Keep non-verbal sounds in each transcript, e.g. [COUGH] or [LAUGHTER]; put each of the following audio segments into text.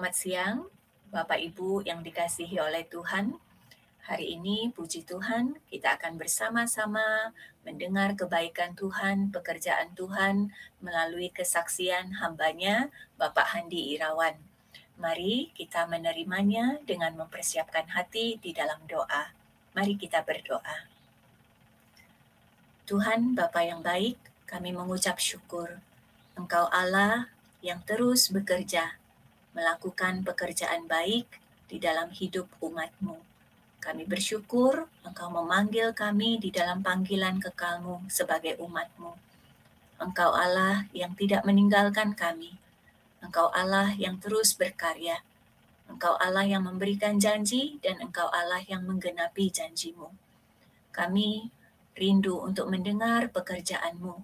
Selamat siang, Bapak Ibu yang dikasihi oleh Tuhan. Hari ini, puji Tuhan, kita akan bersama-sama mendengar kebaikan Tuhan, pekerjaan Tuhan melalui kesaksian hambanya, Bapak Handi Irawan. Mari kita menerimanya dengan mempersiapkan hati di dalam doa. Mari kita berdoa. Tuhan Bapak yang baik, kami mengucap syukur. Engkau Allah yang terus bekerja melakukan pekerjaan baik di dalam hidup umatmu. Kami bersyukur engkau memanggil kami di dalam panggilan kekalmu sebagai umatmu. Engkau Allah yang tidak meninggalkan kami. Engkau Allah yang terus berkarya. Engkau Allah yang memberikan janji dan engkau Allah yang menggenapi janjimu. Kami rindu untuk mendengar pekerjaanmu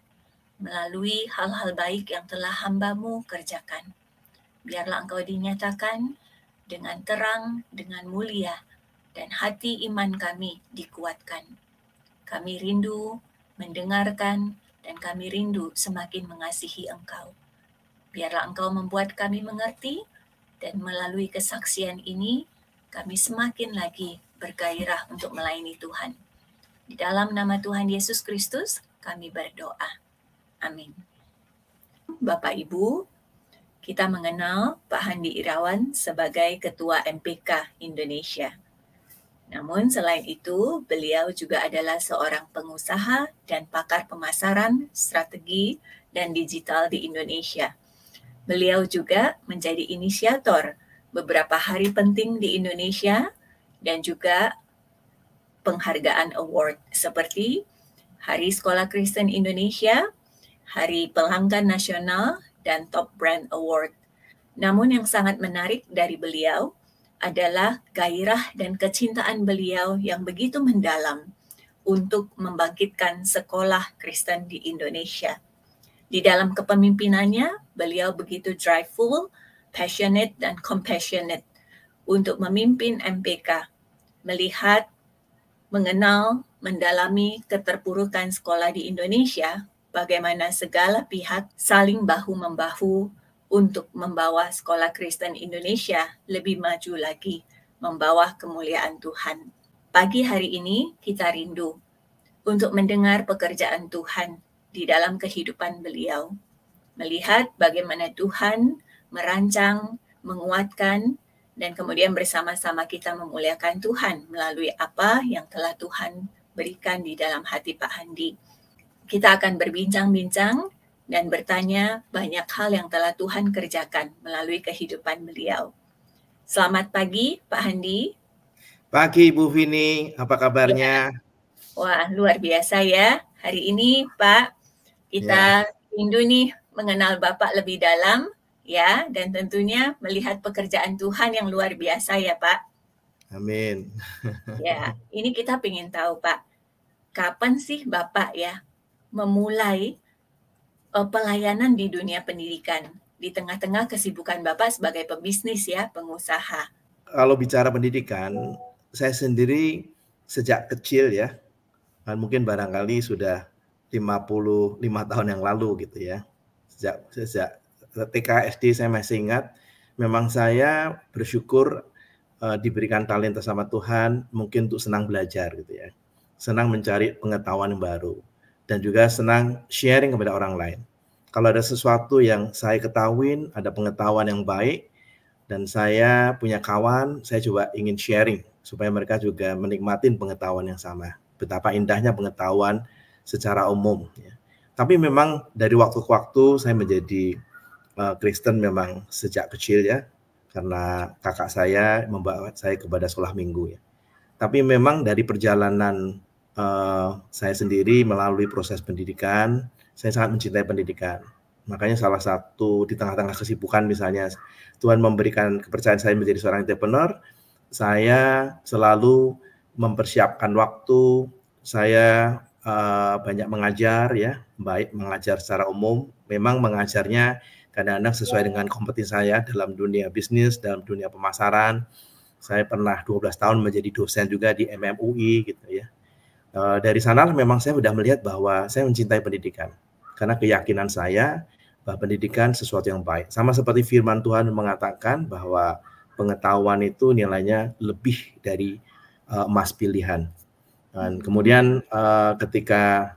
melalui hal-hal baik yang telah hambamu kerjakan biarlah engkau dinyatakan dengan terang, dengan mulia, dan hati iman kami dikuatkan. Kami rindu mendengarkan dan kami rindu semakin mengasihi engkau. Biarlah engkau membuat kami mengerti dan melalui kesaksian ini kami semakin lagi bergairah untuk melayani Tuhan. Di dalam nama Tuhan Yesus Kristus kami berdoa. Amin. Bapak Ibu, kita mengenal Pak Handi Irawan sebagai Ketua MPK Indonesia. Namun selain itu, beliau juga adalah seorang pengusaha dan pakar pemasaran, strategi, dan digital di Indonesia. Beliau juga menjadi inisiator beberapa hari penting di Indonesia dan juga penghargaan award seperti Hari Sekolah Kristen Indonesia, Hari Pelanggan Nasional, dan Top Brand Award. Namun yang sangat menarik dari beliau adalah gairah dan kecintaan beliau yang begitu mendalam untuk membangkitkan sekolah Kristen di Indonesia. Di dalam kepemimpinannya, beliau begitu driveful, passionate, dan compassionate untuk memimpin MPK, melihat, mengenal, mendalami keterpurukan sekolah di Indonesia bagaimana segala pihak saling bahu-membahu untuk membawa sekolah Kristen Indonesia lebih maju lagi, membawa kemuliaan Tuhan. Pagi hari ini kita rindu untuk mendengar pekerjaan Tuhan di dalam kehidupan beliau, melihat bagaimana Tuhan merancang, menguatkan, dan kemudian bersama-sama kita memuliakan Tuhan melalui apa yang telah Tuhan berikan di dalam hati Pak Handi kita akan berbincang-bincang dan bertanya banyak hal yang telah Tuhan kerjakan melalui kehidupan beliau. Selamat pagi, Pak Handi. Pagi, Ibu Vini. Apa kabarnya? Ya. Wah, luar biasa ya. Hari ini, Pak, kita ya. rindu nih mengenal Bapak lebih dalam, ya, dan tentunya melihat pekerjaan Tuhan yang luar biasa ya, Pak. Amin. Ya, ini kita ingin tahu, Pak, kapan sih Bapak ya memulai uh, pelayanan di dunia pendidikan di tengah-tengah kesibukan Bapak sebagai pebisnis ya, pengusaha? Kalau bicara pendidikan, saya sendiri sejak kecil ya, dan mungkin barangkali sudah 55 tahun yang lalu gitu ya. Sejak sejak TK SD saya masih ingat, memang saya bersyukur uh, diberikan talenta sama Tuhan mungkin untuk senang belajar gitu ya. Senang mencari pengetahuan yang baru dan juga senang sharing kepada orang lain. Kalau ada sesuatu yang saya ketahui, ada pengetahuan yang baik, dan saya punya kawan, saya coba ingin sharing supaya mereka juga menikmati pengetahuan yang sama. Betapa indahnya pengetahuan secara umum. Ya. Tapi memang dari waktu ke waktu saya menjadi uh, Kristen memang sejak kecil ya, karena kakak saya membawa saya kepada sekolah minggu ya. Tapi memang dari perjalanan uh, saya sendiri melalui proses pendidikan, saya sangat mencintai pendidikan. Makanya salah satu di tengah-tengah kesibukan misalnya Tuhan memberikan kepercayaan saya menjadi seorang entrepreneur, saya selalu mempersiapkan waktu, saya uh, banyak mengajar ya, baik mengajar secara umum, memang mengajarnya kadang-kadang sesuai dengan kompetensi saya dalam dunia bisnis, dalam dunia pemasaran. Saya pernah 12 tahun menjadi dosen juga di MMUI gitu ya Eh, dari sana memang saya sudah melihat bahwa saya mencintai pendidikan karena keyakinan saya bahwa pendidikan sesuatu yang baik. Sama seperti firman Tuhan mengatakan bahwa pengetahuan itu nilainya lebih dari uh, emas pilihan. Dan kemudian uh, ketika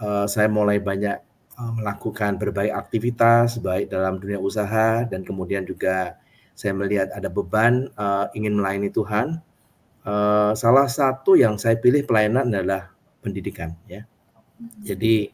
uh, saya mulai banyak uh, melakukan berbagai aktivitas baik dalam dunia usaha dan kemudian juga saya melihat ada beban uh, ingin melayani Tuhan Eh, salah satu yang saya pilih pelayanan adalah pendidikan ya. Jadi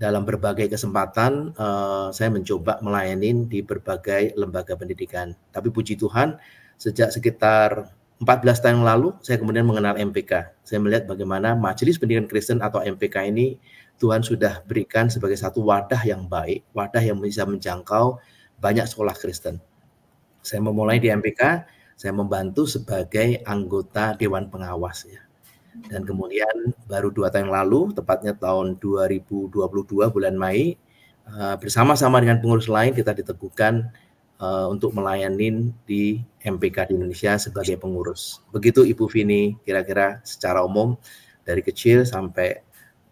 dalam berbagai kesempatan uh, saya mencoba melayani di berbagai lembaga pendidikan. Tapi puji Tuhan sejak sekitar 14 tahun lalu saya kemudian mengenal MPK. Saya melihat bagaimana Majelis Pendidikan Kristen atau MPK ini Tuhan sudah berikan sebagai satu wadah yang baik, wadah yang bisa menjangkau banyak sekolah Kristen. Saya memulai di MPK saya membantu sebagai anggota Dewan Pengawas ya. Dan kemudian baru dua tahun yang lalu, tepatnya tahun 2022 bulan Mei, eh, bersama-sama dengan pengurus lain kita diteguhkan eh, untuk melayani di MPK di Indonesia sebagai pengurus. Begitu Ibu Vini kira-kira secara umum dari kecil sampai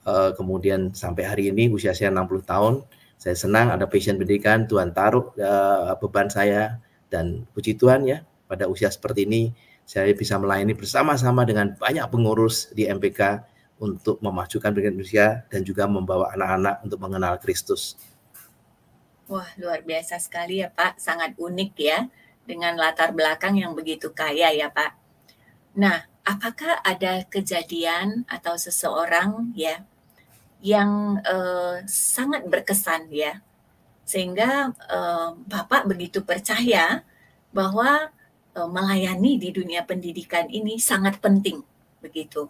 eh, kemudian sampai hari ini usia saya 60 tahun, saya senang ada passion pendidikan, Tuhan taruh beban saya dan puji Tuhan ya pada usia seperti ini saya bisa melayani bersama-sama dengan banyak pengurus di MPK untuk memajukan pendidikan Indonesia dan juga membawa anak-anak untuk mengenal Kristus. Wah, luar biasa sekali ya Pak, sangat unik ya dengan latar belakang yang begitu kaya ya Pak. Nah, apakah ada kejadian atau seseorang ya yang eh, sangat berkesan ya sehingga eh, Bapak begitu percaya bahwa Eh, melayani di dunia pendidikan ini sangat penting begitu.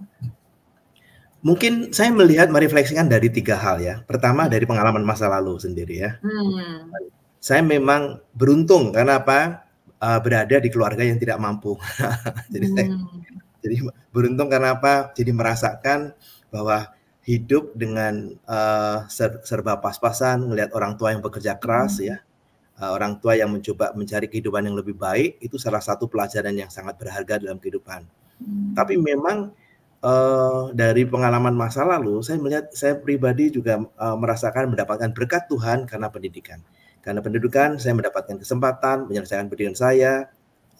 Mungkin saya melihat merefleksikan dari tiga hal ya. Pertama dari pengalaman masa lalu sendiri ya. Hmm. Saya memang beruntung karena apa eh, berada di keluarga yang tidak mampu. [LAUGHS] jadi hmm. saya, jadi beruntung karena apa? Jadi merasakan bahwa hidup dengan uh, serba pas-pasan, melihat orang tua yang bekerja keras hmm. ya Eh, orang tua yang mencoba mencari kehidupan yang lebih baik itu salah satu pelajaran yang sangat berharga dalam kehidupan. Hmm. Tapi memang uh, dari pengalaman masa lalu saya melihat saya pribadi juga uh, merasakan mendapatkan berkat Tuhan karena pendidikan. Karena pendidikan saya mendapatkan kesempatan menyelesaikan pendidikan saya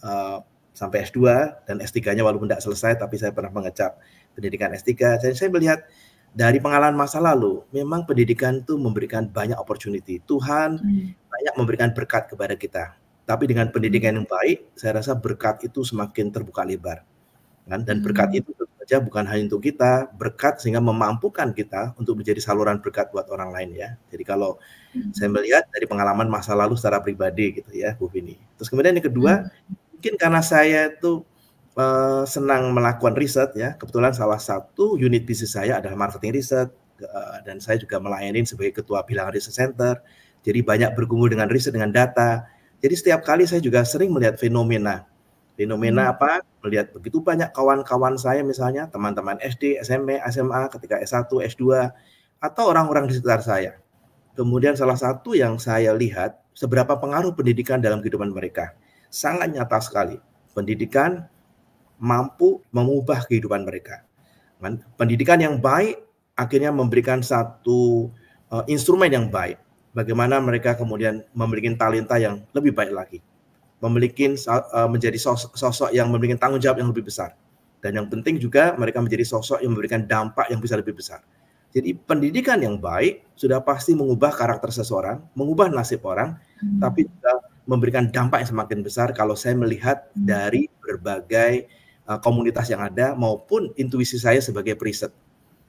uh, sampai S2 dan S3-nya walaupun tidak selesai tapi saya pernah mengecap pendidikan S3. Jadi saya melihat dari pengalaman masa lalu, memang pendidikan itu memberikan banyak opportunity. Tuhan hmm. banyak memberikan berkat kepada kita. Tapi dengan hmm. pendidikan yang baik, saya rasa berkat itu semakin terbuka lebar. Kan? Dan berkat hmm. itu tentu saja bukan hanya untuk kita, berkat sehingga memampukan kita untuk menjadi saluran berkat buat orang lain ya. Jadi kalau hmm. saya melihat dari pengalaman masa lalu secara pribadi gitu ya, Bu Vini. Terus kemudian yang kedua, hmm. mungkin karena saya itu Eh, senang melakukan riset ya. Kebetulan salah satu unit bisnis saya adalah marketing riset eh, dan saya juga melayani sebagai ketua bilangan riset center. Jadi banyak bergumul dengan riset dengan data. Jadi setiap kali saya juga sering melihat fenomena. Fenomena hmm. apa? Melihat begitu banyak kawan-kawan saya misalnya teman-teman SD, SMP, SMA ketika S1, S2 atau orang-orang di sekitar saya. Kemudian salah satu yang saya lihat seberapa pengaruh pendidikan dalam kehidupan mereka. Sangat nyata sekali. Pendidikan mampu mengubah kehidupan mereka. Pendidikan yang baik akhirnya memberikan satu uh, instrumen yang baik. Bagaimana mereka kemudian memiliki talenta yang lebih baik lagi, memiliki uh, menjadi sosok, sosok yang memiliki tanggung jawab yang lebih besar, dan yang penting juga mereka menjadi sosok yang memberikan dampak yang bisa lebih besar. Jadi pendidikan yang baik sudah pasti mengubah karakter seseorang, mengubah nasib orang, hmm. tapi juga memberikan dampak yang semakin besar kalau saya melihat hmm. dari berbagai Eh, komunitas yang ada maupun intuisi saya sebagai preset.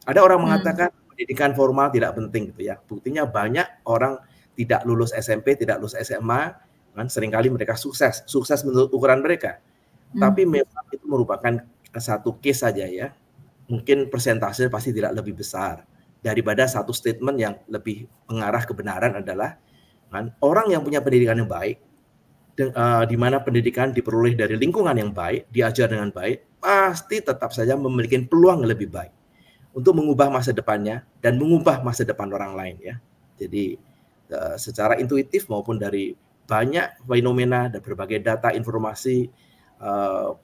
Ada orang hmm. mengatakan pendidikan formal tidak penting gitu ya. Buktinya banyak orang tidak lulus SMP, tidak lulus SMA, kan seringkali mereka sukses, sukses menurut ukuran mereka. Hmm. Tapi memang itu merupakan satu case saja ya. Mungkin persentase pasti tidak lebih besar daripada satu statement yang lebih mengarah kebenaran adalah kan orang yang punya pendidikan yang baik uh, di mana pendidikan diperoleh dari lingkungan yang baik, diajar dengan baik, pasti tetap saja memiliki peluang yang lebih baik untuk mengubah masa depannya dan mengubah masa depan orang lain ya. Jadi uh, secara intuitif maupun dari banyak fenomena dan berbagai data informasi uh,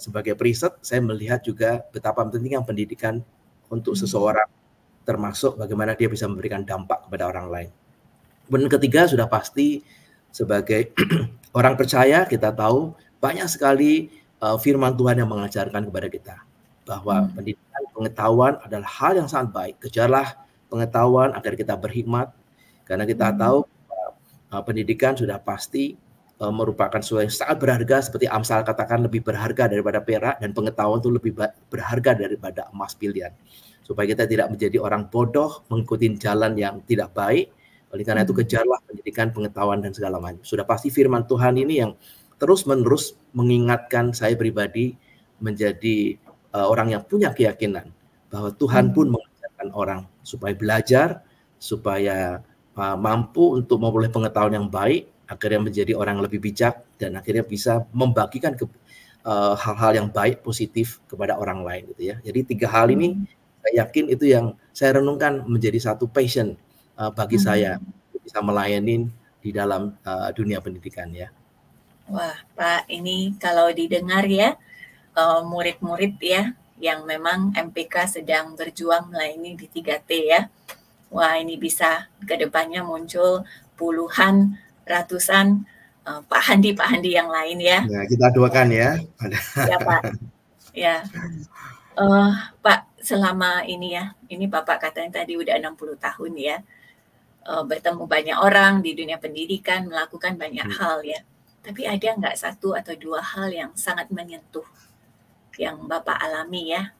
sebagai riset saya melihat juga betapa pentingnya pendidikan untuk hmm. seseorang, termasuk bagaimana dia bisa memberikan dampak kepada orang lain. Kemudian ketiga sudah pasti sebagai [CLEARS THROAT] Orang percaya kita tahu banyak sekali uh, firman Tuhan yang mengajarkan kepada kita bahwa hmm. pendidikan pengetahuan adalah hal yang sangat baik. Kejarlah pengetahuan agar kita berhikmat karena kita hmm. tahu uh, pendidikan sudah pasti uh, merupakan sesuatu yang sangat berharga seperti Amsal katakan lebih berharga daripada perak dan pengetahuan itu lebih berharga daripada emas pilihan supaya kita tidak menjadi orang bodoh mengikuti jalan yang tidak baik oleh karena itu hmm. kejarlah pendidikan, pengetahuan dan segala macam. Sudah pasti firman Tuhan ini yang terus-menerus mengingatkan saya pribadi menjadi uh, orang yang punya keyakinan bahwa Tuhan hmm. pun mengajarkan orang supaya belajar, supaya uh, mampu untuk memperoleh pengetahuan yang baik, akhirnya menjadi orang lebih bijak dan akhirnya bisa membagikan ke eh, hal-hal uh, yang baik positif kepada orang lain gitu ya. Jadi tiga hal ini hmm. saya yakin itu yang saya renungkan menjadi satu passion uh, bagi hmm. saya bisa melayani di dalam uh, dunia pendidikan ya. Wah, Pak, ini kalau didengar ya eh, murid-murid uh, ya yang memang MPK sedang berjuang melayani di 3T ya. Wah, ini bisa ke depannya muncul puluhan, ratusan uh, Pak Handi, Pak Handi yang lain ya. Ya, kita doakan ya. Ya, Pak. Ya. Uh, Pak, selama ini ya, ini Bapak katanya tadi udah 60 tahun ya uh, bertemu banyak orang di dunia pendidikan, melakukan banyak hmm. hal ya. Tapi ada nggak satu atau dua hal yang sangat menyentuh yang Bapak alami ya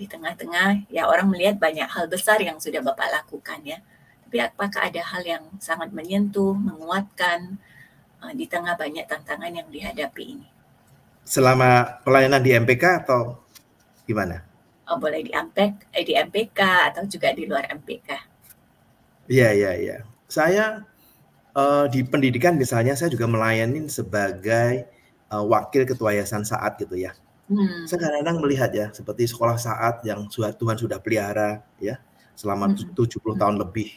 di tengah-tengah ya orang melihat banyak hal besar yang sudah Bapak lakukan ya. Tapi apakah ada hal yang sangat menyentuh, menguatkan uh, di tengah banyak tantangan yang dihadapi ini? Selama pelayanan di MPK atau gimana? Oh, boleh di MPK, eh, di MPK atau juga di luar MPK. Iya, iya, iya. Saya uh, di pendidikan misalnya saya juga melayani sebagai uh, wakil ketua yayasan saat gitu ya. Hmm. Saya kadang-kadang melihat ya seperti sekolah saat yang Tuhan sudah pelihara ya selama hmm. 70 tahun lebih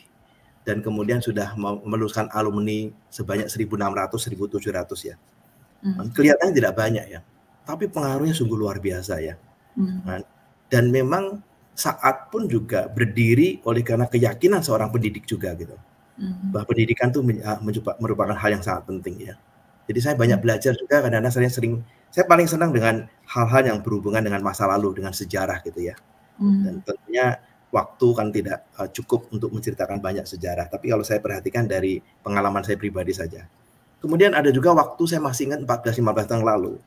dan kemudian sudah meluluskan alumni sebanyak 1.600 1.700 ya. Hmm. Nah, kelihatannya tidak banyak ya, tapi pengaruhnya sungguh luar biasa ya. Hmm. Nah, dan memang saat pun juga berdiri oleh karena keyakinan seorang pendidik juga gitu mm-hmm. bahwa pendidikan itu ah, merupakan hal yang sangat penting ya jadi saya banyak mm-hmm. belajar juga karena saya sering saya paling senang dengan hal-hal yang berhubungan dengan masa lalu dengan sejarah gitu ya mm dan tentunya waktu kan tidak uh, cukup untuk menceritakan banyak sejarah tapi kalau saya perhatikan dari pengalaman saya pribadi saja kemudian ada juga waktu saya masih ingat 14-15 tahun lalu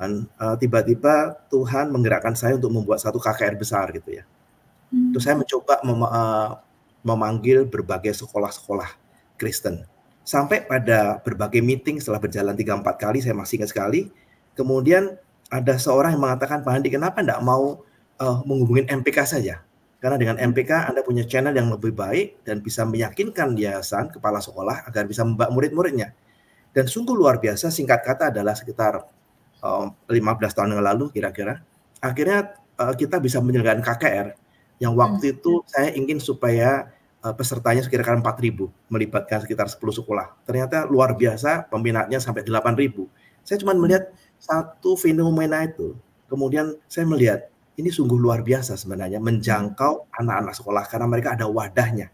Eh, tiba-tiba Tuhan menggerakkan saya untuk membuat satu KKR besar gitu ya. Hmm. Terus saya hmm. mencoba mem eh, memanggil berbagai sekolah-sekolah Kristen. Sampai pada berbagai meeting setelah berjalan 3-4 kali, saya masih ingat sekali. Kemudian ada seorang yang mengatakan, Pak Andi kenapa tidak mau uh, menghubungin MPK saja? Karena dengan MPK Anda punya channel yang lebih baik dan bisa meyakinkan yayasan kepala sekolah agar bisa membak murid-muridnya. Dan sungguh luar biasa, singkat kata adalah sekitar 15 eh, tahun yang lalu kira-kira akhirnya eh, kita bisa menyelenggarakan KKR yang hmm. waktu itu saya ingin supaya eh, pesertanya sekitar ribu melibatkan sekitar 10 sekolah ternyata luar biasa peminatnya sampai ribu saya cuma hmm. melihat satu fenomena itu kemudian saya melihat ini sungguh luar biasa sebenarnya menjangkau hmm. anak-anak sekolah karena mereka ada wadahnya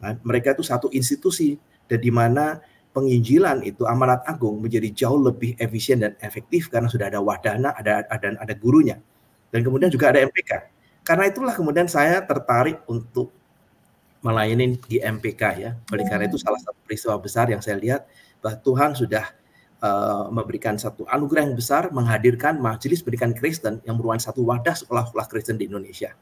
nah, mereka itu satu institusi dan di mana penginjilan itu amanat agung menjadi jauh lebih efisien dan efektif karena sudah ada wadahnya, ada ada ada gurunya. Dan kemudian juga ada MPK. Karena itulah kemudian saya tertarik untuk melayani di MPK ya. Oleh karena itu hmm. salah satu peristiwa besar yang saya lihat bahwa Tuhan sudah uh, memberikan satu anugerah yang besar menghadirkan Majelis Pendidikan Kristen yang merupakan satu wadah sekolah-sekolah Kristen di Indonesia.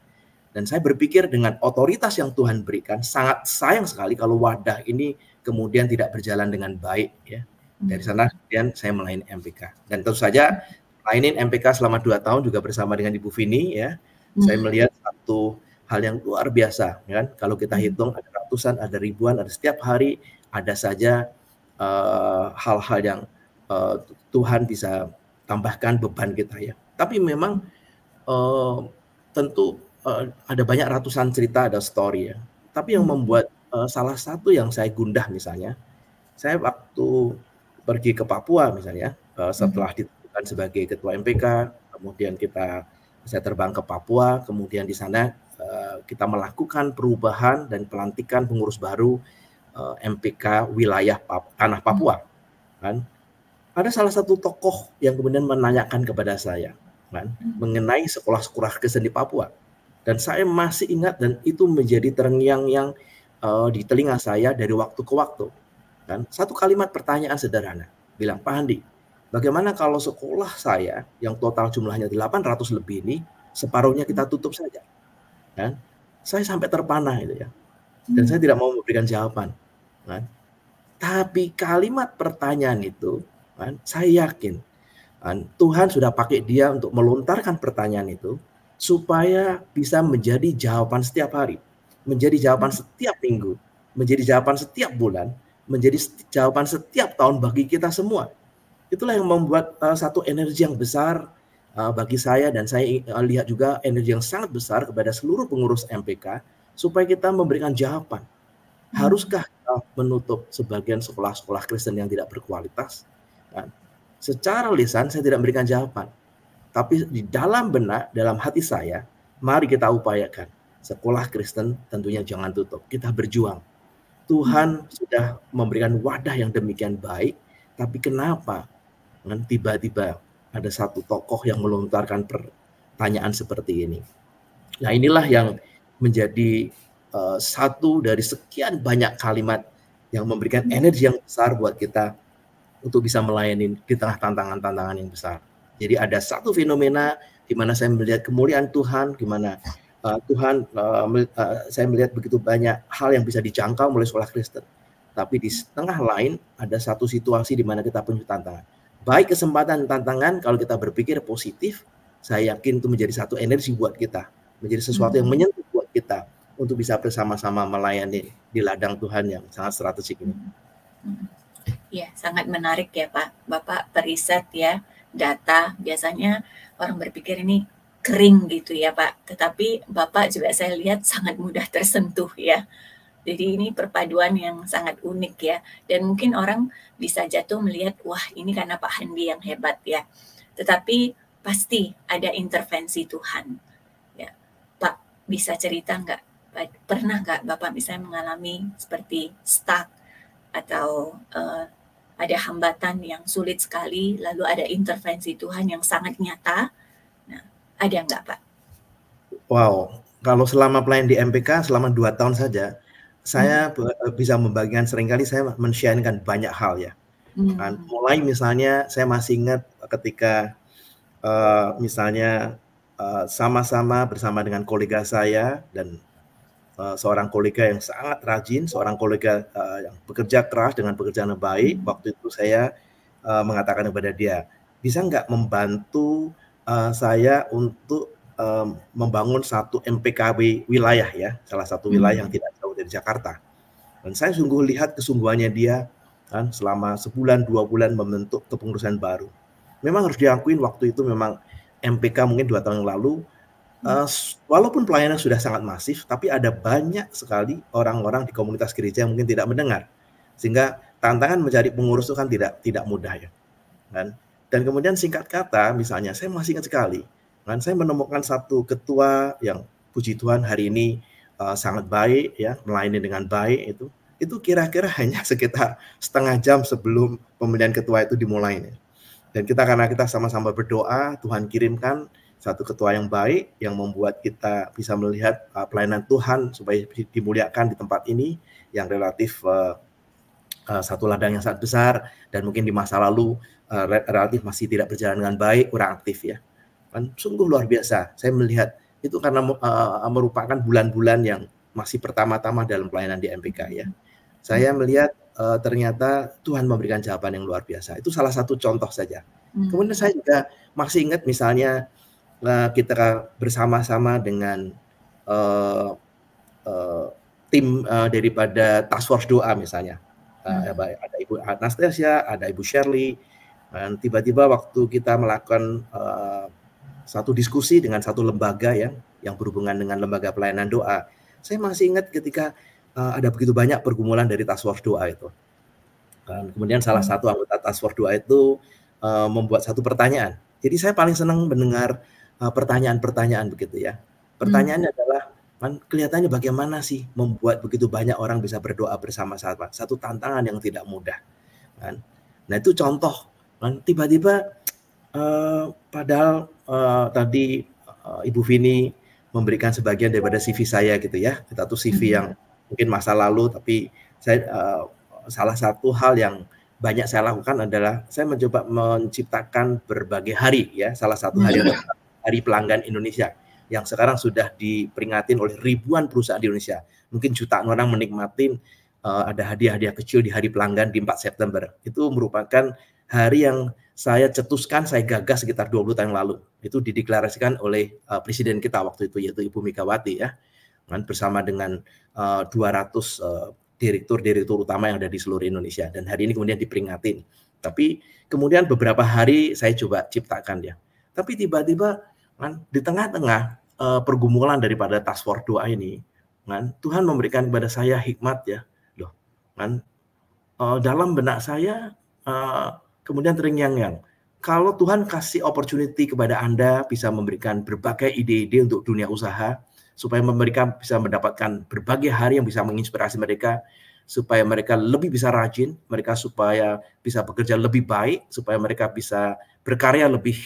Dan saya berpikir dengan otoritas yang Tuhan berikan sangat sayang sekali kalau wadah ini kemudian tidak berjalan dengan baik ya. Hmm. Dari sana kemudian saya melayani MPK dan tentu saja lainin MPK selama dua tahun juga bersama dengan Ibu Vini ya. Hmm. Saya melihat satu hal yang luar biasa kan. Kalau kita hmm. hitung ada ratusan, ada ribuan, ada setiap hari ada saja eh, hal-hal uh, yang uh, Tuhan bisa tambahkan beban kita ya. Tapi memang uh, tentu uh, ada banyak ratusan cerita, ada story ya. Tapi yang hmm. membuat Eh, salah satu yang saya gundah misalnya, saya waktu pergi ke Papua misalnya, eh, setelah mm-hmm. ditentukan sebagai ketua MPK, kemudian kita saya terbang ke Papua, kemudian di sana eh, kita melakukan perubahan dan pelantikan pengurus baru MPK wilayah tanah Papua, mm-hmm. kan? Ada salah satu tokoh yang kemudian menanyakan kepada saya, kan, mm-hmm. mengenai sekolah-sekolah Kristen di Papua, dan saya masih ingat dan itu menjadi terngiang yang uh, di telinga saya dari waktu ke waktu. Kan? Satu kalimat pertanyaan sederhana. Bilang, Pak Andi, bagaimana kalau sekolah saya yang total jumlahnya 800 lebih ini, separuhnya kita tutup saja? Kan? Saya sampai terpana itu ya. Dan hmm. saya tidak mau memberikan jawaban. Kan? Tapi kalimat pertanyaan itu, kan, saya yakin kan, Tuhan sudah pakai dia untuk melontarkan pertanyaan itu supaya bisa menjadi jawaban setiap hari menjadi jawaban setiap minggu, menjadi jawaban setiap bulan, menjadi jawaban setiap tahun bagi kita semua. Itulah yang membuat uh, satu energi yang besar uh, bagi saya dan saya uh, lihat juga energi yang sangat besar kepada seluruh pengurus MPK supaya kita memberikan jawaban. Hmm. Haruskah kita menutup sebagian sekolah-sekolah Kristen yang tidak berkualitas? Kan? Secara lisan saya tidak memberikan jawaban. Tapi di dalam benak, dalam hati saya, mari kita upayakan Sekolah Kristen tentunya jangan tutup. Kita berjuang. Tuhan sudah memberikan wadah yang demikian baik, tapi kenapa kan tiba-tiba ada satu tokoh yang melontarkan pertanyaan seperti ini? Nah, inilah yang menjadi uh, satu dari sekian banyak kalimat yang memberikan energi yang besar buat kita untuk bisa melayani di tengah tantangan-tantangan yang besar. Jadi ada satu fenomena di mana saya melihat kemuliaan Tuhan, di mana Eh, Tuhan eh, eh, saya melihat begitu banyak hal yang bisa dijangkau oleh sekolah Kristen tapi di tengah lain ada satu situasi di mana kita punya tantangan baik kesempatan tantangan kalau kita berpikir positif saya yakin itu menjadi satu energi buat kita menjadi sesuatu yang hmm. menyentuh buat kita untuk bisa bersama-sama melayani di ladang Tuhan yang sangat strategik ini. Ya, sangat menarik ya Pak. Bapak periset ya data. Biasanya orang berpikir ini kering gitu ya Pak. Tetapi Bapak juga saya lihat sangat mudah tersentuh ya. Jadi ini perpaduan yang sangat unik ya. Dan mungkin orang bisa jatuh melihat, wah ini karena Pak Handi yang hebat ya. Tetapi pasti ada intervensi Tuhan. Ya. Pak bisa cerita nggak? Pernah nggak Bapak misalnya mengalami seperti stuck atau uh, ada hambatan yang sulit sekali, lalu ada intervensi Tuhan yang sangat nyata, ada nggak Pak? Wow, kalau selama pelayan di MPK selama dua tahun saja, saya hmm. eh, bisa membagikan seringkali saya mensyainkan banyak hal ya. Hmm. Kan, mulai misalnya saya masih ingat ketika uh, misalnya eh, sama-sama uh, bersama dengan kolega saya dan uh, seorang kolega yang sangat rajin, seorang kolega uh, yang bekerja keras dengan pekerjaan yang baik. Hmm. Waktu itu saya uh, mengatakan kepada dia, bisa nggak membantu uh, saya untuk um, membangun satu MPKB wilayah ya, salah satu wilayah hmm. yang tidak jauh dari Jakarta. Dan saya sungguh lihat kesungguhannya dia kan selama sebulan dua bulan membentuk kepengurusan baru. Memang harus diakuin waktu itu memang MPK mungkin dua tahun yang lalu uh, walaupun pelayanan sudah sangat masif, tapi ada banyak sekali orang-orang di komunitas gereja yang mungkin tidak mendengar, sehingga tantangan menjadi pengurus itu kan tidak tidak mudah ya, kan? Dan kemudian singkat kata, misalnya saya masih ingat sekali, kan saya menemukan satu ketua yang puji Tuhan hari ini uh, sangat baik, ya melayani dengan baik itu. Itu kira-kira [LAUGHS] hanya sekitar setengah jam sebelum pemilihan ketua itu dimulai. Ya. Dan kita karena kita sama-sama berdoa, Tuhan kirimkan satu ketua yang baik yang membuat kita bisa melihat uh, pelayanan Tuhan supaya dimuliakan di tempat ini yang relatif uh, satu ladang yang sangat besar dan mungkin di masa lalu uh, relatif masih tidak berjalan dengan baik, kurang aktif ya. Kan sungguh luar biasa. Saya melihat itu karena uh, merupakan bulan-bulan yang masih pertama-tama dalam pelayanan di MPK ya. Saya melihat uh, ternyata Tuhan memberikan jawaban yang luar biasa. Itu salah satu contoh saja. Hmm. Kemudian saya juga masih ingat misalnya uh, kita bersama-sama dengan uh, uh, tim uh, daripada task force doa misalnya. Uh, Ada Ibu Anastasia, ada Ibu Shirley, dan tiba-tiba waktu kita melakukan uh, satu diskusi dengan satu lembaga yang yang berhubungan dengan lembaga pelayanan doa, saya masih ingat ketika uh, ada begitu banyak pergumulan dari task doa itu. Dan kemudian salah hmm. satu anggota task doa itu uh, membuat satu pertanyaan. Jadi saya paling senang mendengar pertanyaan pertanyaan-pertanyaan begitu ya. Pertanyaannya hmm. adalah Man, kelihatannya bagaimana sih membuat begitu banyak orang bisa berdoa bersama-sama? Satu tantangan yang tidak mudah. Kan? Nah itu contoh dan tiba-tiba uh, padahal uh, tadi uh, Ibu Vini memberikan sebagian daripada CV saya gitu ya. Kita tuh CV mm-hmm. yang mungkin masa lalu tapi saya uh, salah satu hal yang banyak saya lakukan adalah saya mencoba menciptakan berbagai hari ya salah satu hari hmm. hari pelanggan Indonesia yang sekarang sudah diperingatin oleh ribuan perusahaan di Indonesia mungkin jutaan orang menikmati uh, ada hadiah-hadiah kecil di hari pelanggan di 4 September itu merupakan hari yang saya cetuskan, saya gagas sekitar 20 tahun lalu. Itu dideklarasikan oleh uh, presiden kita waktu itu yaitu Ibu Megawati ya. Kan bersama dengan uh, eh, 200 eh, direktur-direktur uh, utama yang ada di seluruh Indonesia dan hari ini kemudian diperingatin. Tapi kemudian beberapa hari saya coba ciptakan ya. Tapi tiba-tiba kan di tengah-tengah uh, pergumulan daripada task force doa ini kan Tuhan memberikan kepada saya hikmat ya. Loh, kan uh, dalam benak saya uh, kemudian teringyang-yang. Kalau Tuhan kasih opportunity kepada Anda bisa memberikan berbagai ide-ide untuk dunia usaha, supaya mereka bisa mendapatkan berbagai hari yang bisa menginspirasi mereka, supaya mereka lebih bisa rajin, mereka supaya bisa bekerja lebih baik, supaya mereka bisa berkarya lebih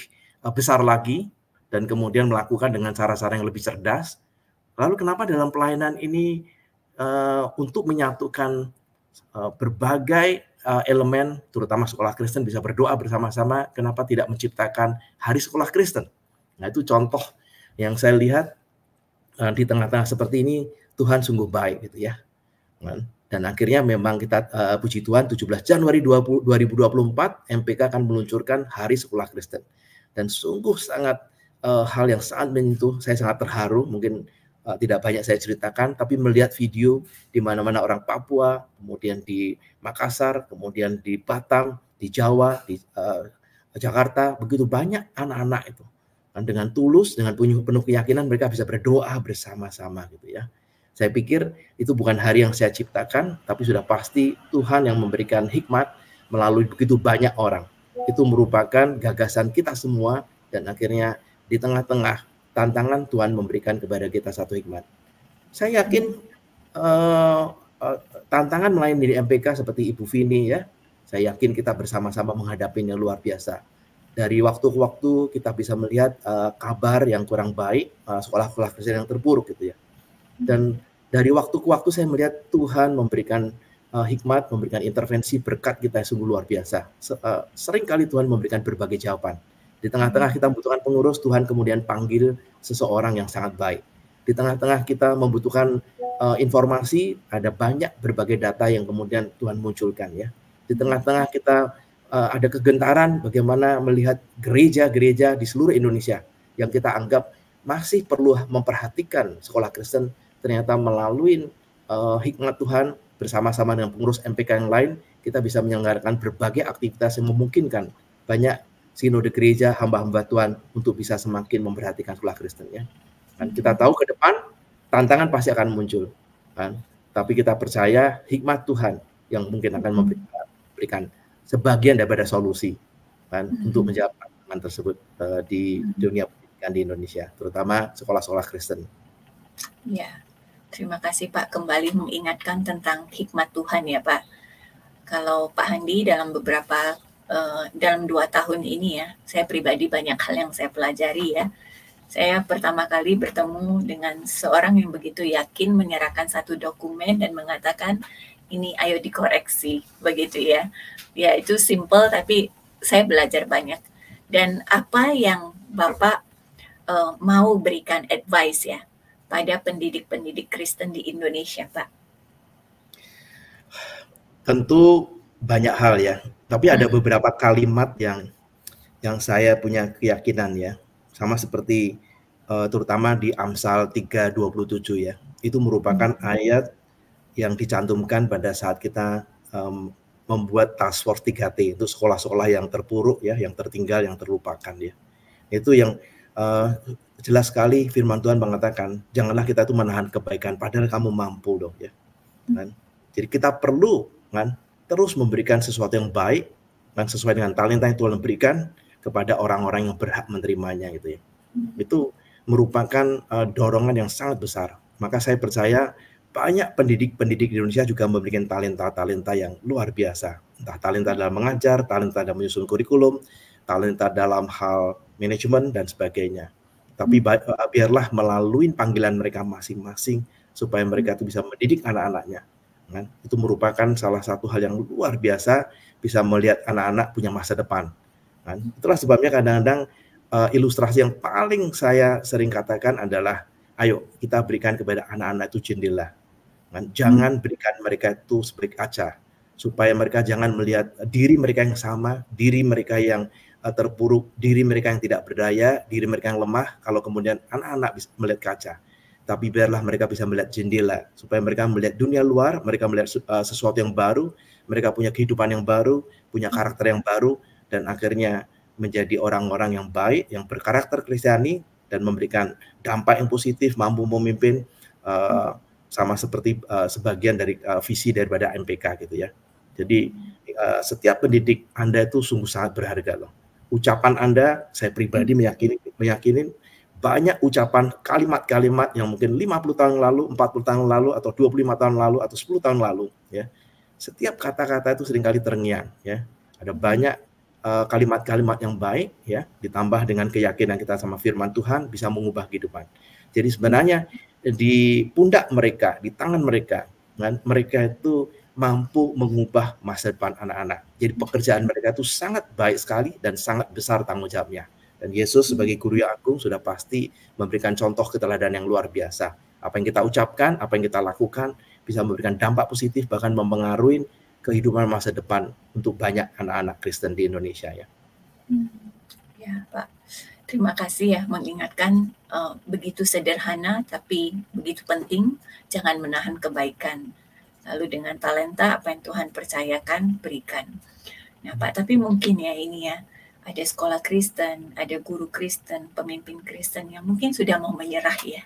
eh, besar lagi, dan kemudian melakukan dengan cara-cara yang lebih cerdas. Lalu kenapa dalam pelayanan ini uh, untuk menyatukan uh, berbagai uh, elemen, terutama sekolah Kristen bisa berdoa bersama-sama, kenapa tidak menciptakan hari sekolah Kristen? Nah itu contoh yang saya lihat uh, di tengah-tengah seperti ini Tuhan sungguh baik gitu ya. Kan? Dan akhirnya memang kita uh, puji Tuhan 17 Januari 20, 2024 MPK akan meluncurkan Hari Sekolah Kristen. Dan sungguh sangat uh, hal yang sangat menyentuh, saya sangat terharu mungkin uh, tidak banyak saya ceritakan, tapi melihat video di mana-mana orang Papua, kemudian di Makassar, kemudian di Batam, di Jawa, di uh, Jakarta, begitu banyak anak-anak itu. Dan dengan tulus, dengan penuh, penuh keyakinan mereka bisa berdoa bersama-sama gitu ya. Saya pikir itu bukan hari yang saya ciptakan, tapi sudah pasti Tuhan yang memberikan hikmat melalui begitu banyak orang. Itu merupakan gagasan kita semua dan akhirnya di tengah-tengah tantangan Tuhan memberikan kepada kita satu hikmat. Saya yakin uh, uh, tantangan melayani dari MPK seperti Ibu Vini ya, saya yakin kita bersama-sama menghadapinya luar biasa. Dari waktu ke waktu kita bisa melihat uh, kabar yang kurang baik, sekolah sekolah-sekolah Kristen yang terburuk gitu ya. Dan dari waktu ke waktu saya melihat Tuhan memberikan uh, hikmat, memberikan intervensi berkat kita yang sungguh luar biasa. Se uh, sering kali Tuhan memberikan berbagai jawaban di tengah-tengah hmm. kita membutuhkan pengurus, Tuhan kemudian panggil seseorang yang sangat baik. Di tengah-tengah kita membutuhkan uh, informasi, ada banyak berbagai data yang kemudian Tuhan munculkan ya. Di tengah-tengah kita uh, ada kegentaran bagaimana melihat gereja-gereja di seluruh Indonesia yang kita anggap masih perlu memperhatikan sekolah Kristen ternyata melalui uh, hikmat Tuhan bersama-sama dengan pengurus MPK yang lain kita bisa menyelenggarakan berbagai aktivitas yang memungkinkan banyak sinode gereja, hamba-hamba Tuhan untuk bisa semakin memperhatikan sekolah Kristen ya. Kan kita mhm. tahu ke depan tantangan pasti akan muncul kan. Tapi kita percaya hikmat Tuhan yang mungkin akan mhm. memberikan sebagian daripada solusi kan mhm. untuk menjawab tantangan tersebut uh, di dunia pendidikan di Indonesia, terutama sekolah-sekolah Kristen. Ya. Terima kasih Pak kembali mengingatkan tentang hikmat Tuhan ya Pak. Kalau Pak Handi dalam beberapa uh, dalam dua tahun ini ya, saya pribadi banyak hal yang saya pelajari ya. Saya pertama kali bertemu dengan seorang yang begitu yakin menyerahkan satu dokumen dan mengatakan ini ayo dikoreksi begitu ya. Ya itu simple tapi saya belajar banyak dan apa yang Bapak uh, mau berikan advice ya pada pendidik-pendidik Kristen di Indonesia, Pak? Tentu banyak hal ya. Tapi ada hmm. beberapa kalimat yang yang saya punya keyakinan ya. Sama seperti uh, terutama di Amsal 3:27 ya. Itu merupakan hmm. ayat yang dicantumkan pada saat kita um, membuat task force 3T itu sekolah-sekolah yang terpuruk ya, yang tertinggal, yang terlupakan ya. Itu yang uh, jelas sekali firman Tuhan mengatakan, janganlah kita itu menahan kebaikan padahal kamu mampu dong ya. Hmm. Kan? Jadi kita perlu kan terus memberikan sesuatu yang baik dan sesuai dengan talenta yang Tuhan berikan kepada orang-orang yang berhak menerimanya gitu ya. Hmm. Itu merupakan uh, dorongan yang sangat besar. Maka saya percaya banyak pendidik-pendidik di Indonesia juga memberikan talenta-talenta yang luar biasa. Entah talenta dalam mengajar, talenta dalam menyusun kurikulum, talenta dalam hal manajemen dan sebagainya. Tapi hmm. eh, biarlah melalui panggilan mereka masing-masing supaya mereka itu hmm. bisa mendidik anak-anaknya Kan? Itu merupakan salah satu hal yang luar biasa bisa melihat anak-anak punya masa depan. Kan? Itulah sebabnya kadang-kadang uh, ilustrasi yang paling saya sering katakan adalah ayo kita berikan kepada anak-anak itu jendela. Kan? Jangan hmm. berikan mereka itu seperti kaca supaya mereka jangan melihat diri mereka yang sama, diri mereka yang eh, terpuruk, diri mereka yang tidak berdaya, diri mereka yang lemah kalau kemudian anak-anak bisa melihat kaca tapi biarlah mereka bisa melihat jendela supaya mereka melihat dunia luar, mereka melihat eh, sesuatu yang baru, mereka punya kehidupan yang baru, punya karakter yang baru dan akhirnya menjadi orang-orang yang baik, yang berkarakter Kristiani dan memberikan dampak yang positif, mampu memimpin uh, sama seperti uh, sebagian dari uh, visi daripada MPK gitu ya. Jadi uh, setiap pendidik Anda itu sungguh sangat berharga loh. Ucapan Anda, saya pribadi hmm. meyakini meyakini banyak ucapan kalimat-kalimat yang mungkin 50 tahun lalu, 40 tahun lalu atau 25 tahun lalu atau 10 tahun lalu ya. Setiap kata-kata itu seringkali terngiang ya. Ada banyak eh, kalimat-kalimat uh, yang baik ya ditambah dengan keyakinan kita sama firman Tuhan bisa mengubah kehidupan. Jadi sebenarnya di pundak mereka, di tangan mereka, kan, mereka itu mampu mengubah masa depan anak-anak. Jadi pekerjaan mereka itu sangat baik sekali dan sangat besar tanggung jawabnya. Dan Yesus sebagai guru yang agung sudah pasti memberikan contoh keteladanan yang luar biasa. Apa yang kita ucapkan, apa yang kita lakukan bisa memberikan dampak positif bahkan mempengaruhi kehidupan masa depan untuk banyak anak-anak Kristen di Indonesia ya. Hmm. ya Pak, terima kasih ya mengingatkan uh, begitu sederhana tapi begitu penting jangan menahan kebaikan. Lalu dengan talenta apa yang Tuhan percayakan berikan. Nah Pak, tapi mungkin ya ini ya ada sekolah Kristen, ada guru Kristen, pemimpin Kristen yang mungkin sudah mau menyerah ya,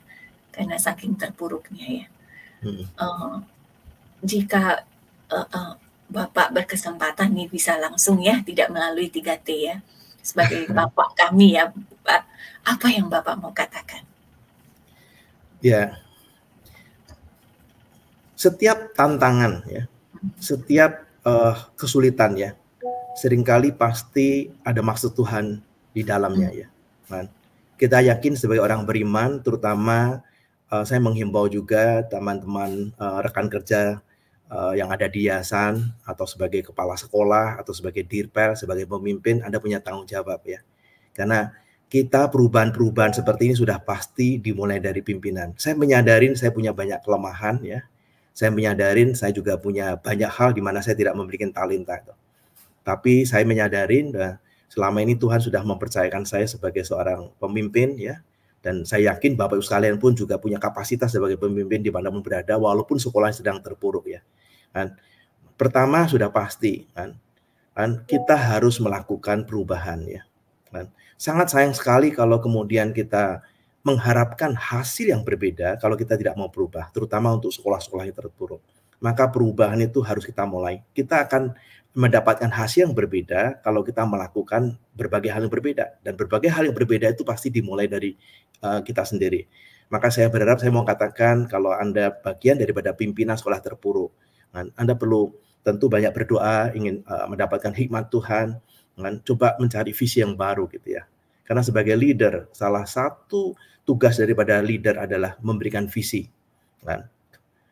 karena saking terpuruknya ya. Hmm. Uh, jika uh, uh, Bapak berkesempatan nih bisa langsung ya, tidak melalui 3T ya, sebagai [LAUGHS] Bapak kami ya, Bapak, apa yang Bapak mau katakan? Ya, setiap tantangan ya, hmm. setiap uh, kesulitan ya, seringkali pasti ada maksud Tuhan di dalamnya ya. Man. Kita yakin sebagai orang beriman, terutama uh, saya menghimbau juga teman-teman uh, rekan kerja uh, yang ada di yayasan atau sebagai kepala sekolah atau sebagai dirpel, sebagai pemimpin, Anda punya tanggung jawab ya. Karena kita perubahan-perubahan seperti ini sudah pasti dimulai dari pimpinan. Saya menyadarin saya punya banyak kelemahan ya. Saya menyadarin saya juga punya banyak hal di mana saya tidak memiliki talenta. Itu tapi saya menyadari nah, selama ini Tuhan sudah mempercayakan saya sebagai seorang pemimpin ya. Dan saya yakin Bapak Ibu sekalian pun juga punya kapasitas sebagai pemimpin di mana pun berada walaupun sekolah sedang terpuruk ya. Kan. Pertama sudah pasti kan, kan kita harus melakukan perubahan ya. Kan. Sangat sayang sekali kalau kemudian kita mengharapkan hasil yang berbeda kalau kita tidak mau berubah, terutama untuk sekolah-sekolah yang terpuruk. Maka perubahan itu harus kita mulai. Kita akan mendapatkan hasil yang berbeda kalau kita melakukan berbagai hal yang berbeda dan berbagai hal yang berbeda itu pasti dimulai dari uh, kita sendiri. Maka saya berharap saya mau katakan kalau Anda bagian daripada pimpinan sekolah terpuruk, kan, Anda perlu tentu banyak berdoa ingin uh, mendapatkan hikmat Tuhan, kan? coba mencari visi yang baru gitu ya. Karena sebagai leader salah satu tugas daripada leader adalah memberikan visi, kan?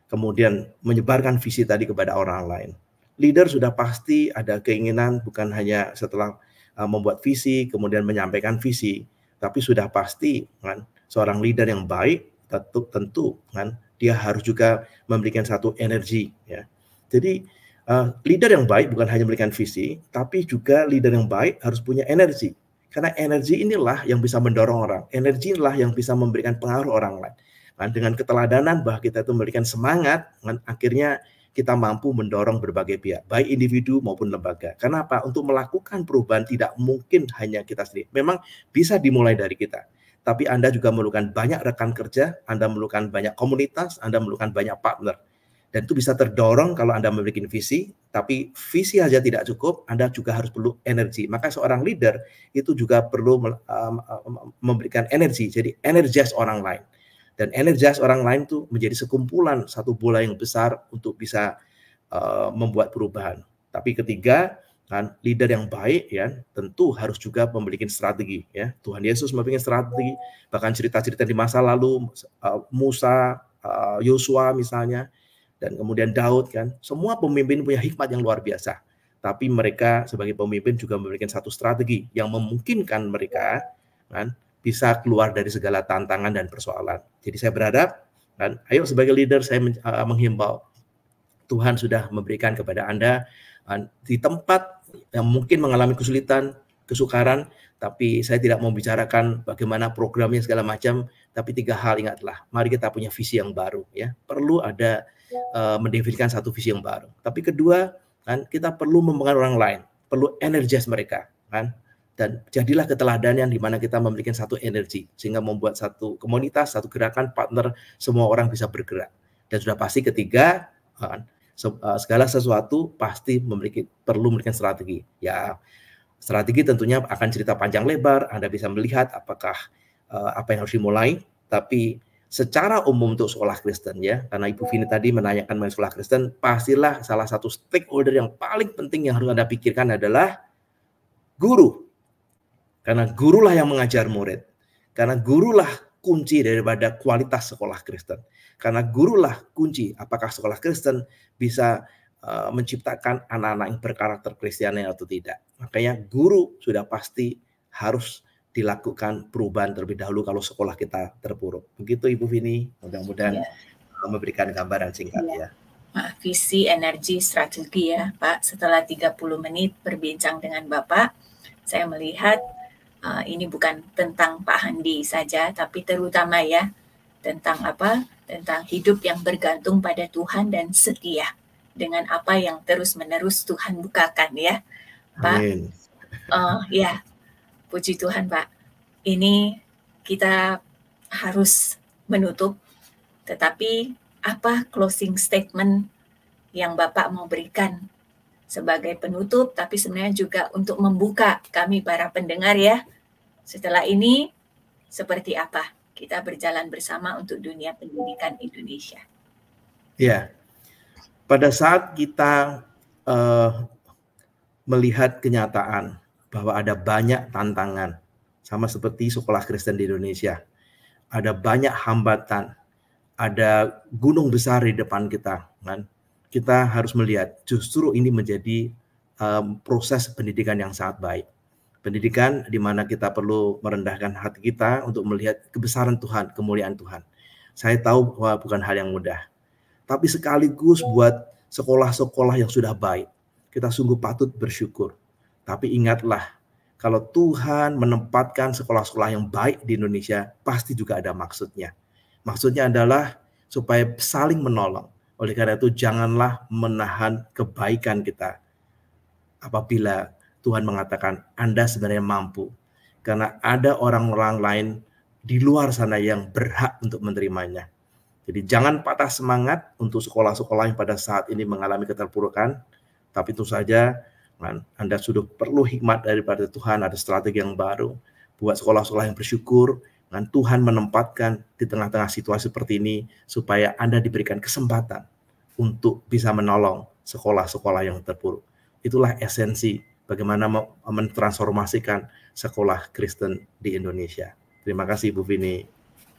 kemudian menyebarkan visi tadi kepada orang lain leader sudah pasti ada keinginan bukan hanya setelah eh, membuat visi kemudian menyampaikan visi, tapi sudah pasti kan seorang leader yang baik tentu tentu kan dia harus juga memberikan satu energi ya. Jadi uh, leader yang baik bukan hanya memberikan visi, tapi juga leader yang baik harus punya energi. Karena energi inilah yang bisa mendorong orang, energi inilah yang bisa memberikan pengaruh orang lain. kan dengan keteladanan bahwa kita itu memberikan semangat, kan, akhirnya kita mampu mendorong berbagai pihak, baik individu maupun lembaga. Kenapa? Untuk melakukan perubahan tidak mungkin hanya kita sendiri. Memang bisa dimulai dari kita. Tapi Anda juga memerlukan banyak rekan kerja, Anda memerlukan banyak komunitas, Anda memerlukan banyak partner. Dan itu bisa terdorong kalau Anda memiliki visi, tapi visi saja tidak cukup, Anda juga harus perlu energi. Maka seorang leader itu juga perlu memberikan energi, jadi energize orang lain dan energize orang lain tuh menjadi sekumpulan satu bola yang besar untuk bisa uh, membuat perubahan. Tapi ketiga, kan leader yang baik ya tentu harus juga memiliki strategi ya Tuhan Yesus memiliki strategi bahkan cerita-cerita di masa lalu uh, Musa eh, Yosua uh, misalnya dan kemudian Daud kan semua pemimpin punya hikmat yang luar biasa tapi mereka sebagai pemimpin juga memberikan satu strategi yang memungkinkan mereka kan bisa keluar dari segala tantangan dan persoalan. Jadi saya berharap dan ayo sebagai leader saya eh, menghimbau Tuhan sudah memberikan kepada Anda di tempat yang mungkin mengalami kesulitan, kesukaran, tapi saya tidak mau bicarakan bagaimana programnya segala macam, tapi tiga hal ingatlah, mari kita punya visi yang baru ya. Perlu ada uh, ya. eh, mendefinisikan satu visi yang baru. Tapi kedua, kan kita perlu membangun orang lain, perlu energize mereka, kan? dan jadilah keteladanan yang dimana kita memiliki satu energi sehingga membuat satu komunitas, satu gerakan, partner, semua orang bisa bergerak. Dan sudah pasti ketiga, eh, eh, segala sesuatu pasti memiliki perlu memiliki strategi. Ya, strategi tentunya akan cerita panjang lebar. Anda bisa melihat apakah eh, apa yang harus dimulai. Tapi secara umum untuk sekolah Kristen ya, karena Ibu Vini tadi menanyakan mengenai sekolah Kristen, pastilah salah satu stakeholder yang paling penting yang harus Anda pikirkan adalah guru karena gurulah yang mengajar murid. Karena gurulah kunci daripada kualitas sekolah Kristen. Karena gurulah kunci apakah sekolah Kristen bisa eh, menciptakan anak-anak yang berkarakter Kristen atau tidak. Makanya guru sudah pasti harus dilakukan perubahan terlebih dahulu kalau sekolah kita terpuruk. Begitu Ibu Vini, mudah-mudahan ya. memberikan gambaran singkat iya. ya. ya. Visi, energi, strategi ya Pak. Setelah 30 menit berbincang dengan Bapak, saya melihat uh, ini bukan tentang Pak Handi saja tapi terutama ya tentang apa tentang hidup yang bergantung pada Tuhan dan setia dengan apa yang terus-menerus Tuhan bukakan ya Pak Amin. Uh, ya puji Tuhan Pak ini kita harus menutup tetapi apa closing statement yang Bapak mau berikan sebagai penutup, tapi sebenarnya juga untuk membuka kami para pendengar ya. Setelah ini, seperti apa kita berjalan bersama untuk dunia pendidikan Indonesia? Ya, pada saat kita uh, melihat kenyataan bahwa ada banyak tantangan, sama seperti sekolah Kristen di Indonesia, ada banyak hambatan, ada gunung besar di depan kita, kan? kita harus melihat justru ini menjadi um, proses pendidikan yang sangat baik. Pendidikan di mana kita perlu merendahkan hati kita untuk melihat kebesaran Tuhan, kemuliaan Tuhan. Saya tahu bahwa bukan hal yang mudah. Tapi sekaligus buat sekolah-sekolah yang sudah baik, kita sungguh patut bersyukur. Tapi ingatlah, kalau Tuhan menempatkan sekolah-sekolah yang baik di Indonesia, pasti juga ada maksudnya. Maksudnya adalah supaya saling menolong, oleh karena itu janganlah menahan kebaikan kita. Apabila Tuhan mengatakan Anda sebenarnya mampu. Karena ada orang-orang lain di luar sana yang berhak untuk menerimanya. Jadi jangan patah semangat untuk sekolah-sekolah yang pada saat ini mengalami keterpurukan. Tapi itu saja anda sudah perlu hikmat daripada Tuhan, ada strategi yang baru. Buat sekolah-sekolah yang bersyukur, dan Tuhan menempatkan di tengah-tengah situasi seperti ini supaya Anda diberikan kesempatan untuk bisa menolong sekolah-sekolah yang terpuruk. Itulah esensi bagaimana mentransformasikan sekolah Kristen di Indonesia. Terima kasih Bu Vini.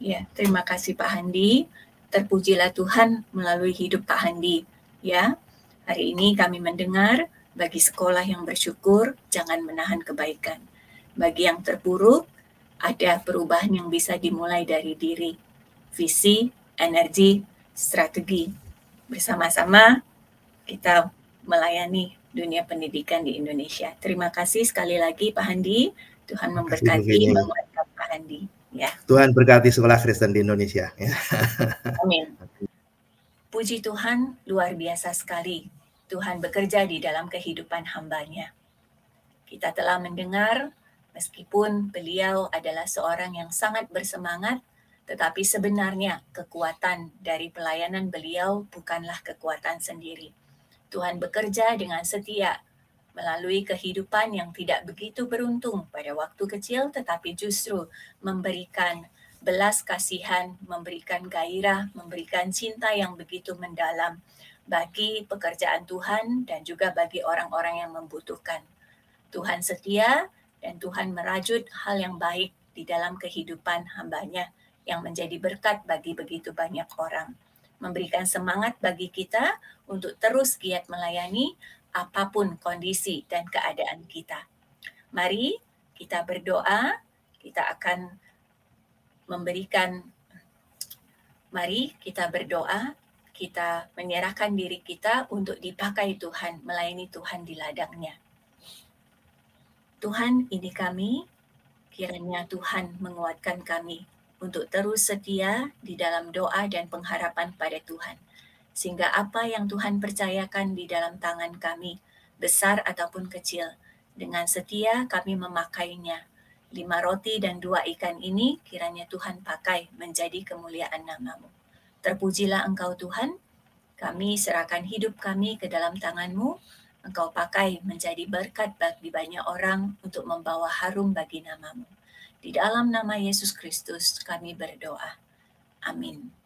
Ya, terima kasih Pak Handi. Terpujilah Tuhan melalui hidup Pak Handi. Ya, hari ini kami mendengar bagi sekolah yang bersyukur jangan menahan kebaikan. Bagi yang terpuruk ada perubahan yang bisa dimulai dari diri, visi, energi, strategi. Bersama-sama kita melayani dunia pendidikan di Indonesia. Terima kasih sekali lagi Pak Handi. Tuhan memberkati, menguatkan Pak Handi. Ya. Tuhan berkati sekolah Kristen di Indonesia. Ya. Amin. Puji Tuhan luar biasa sekali. Tuhan bekerja di dalam kehidupan hambanya. Kita telah mendengar Meskipun beliau adalah seorang yang sangat bersemangat, tetapi sebenarnya kekuatan dari pelayanan beliau bukanlah kekuatan sendiri. Tuhan bekerja dengan setia melalui kehidupan yang tidak begitu beruntung pada waktu kecil, tetapi justru memberikan belas kasihan, memberikan gairah, memberikan cinta yang begitu mendalam bagi pekerjaan Tuhan dan juga bagi orang-orang yang membutuhkan. Tuhan setia dan Tuhan merajut hal yang baik di dalam kehidupan hambanya yang menjadi berkat bagi begitu banyak orang. Memberikan semangat bagi kita untuk terus giat melayani apapun kondisi dan keadaan kita. Mari kita berdoa, kita akan memberikan mari kita berdoa, kita menyerahkan diri kita untuk dipakai Tuhan, melayani Tuhan di ladangnya. Tuhan ini kami, kiranya Tuhan menguatkan kami untuk terus setia di dalam doa dan pengharapan pada Tuhan, sehingga apa yang Tuhan percayakan di dalam tangan kami, besar ataupun kecil, dengan setia kami memakainya. Lima roti dan dua ikan ini kiranya Tuhan pakai menjadi kemuliaan namamu. Terpujilah engkau Tuhan, kami serahkan hidup kami ke dalam tanganmu, engkau pakai menjadi berkat bagi banyak orang untuk membawa harum bagi namamu. Di dalam nama Yesus Kristus kami berdoa. Amin.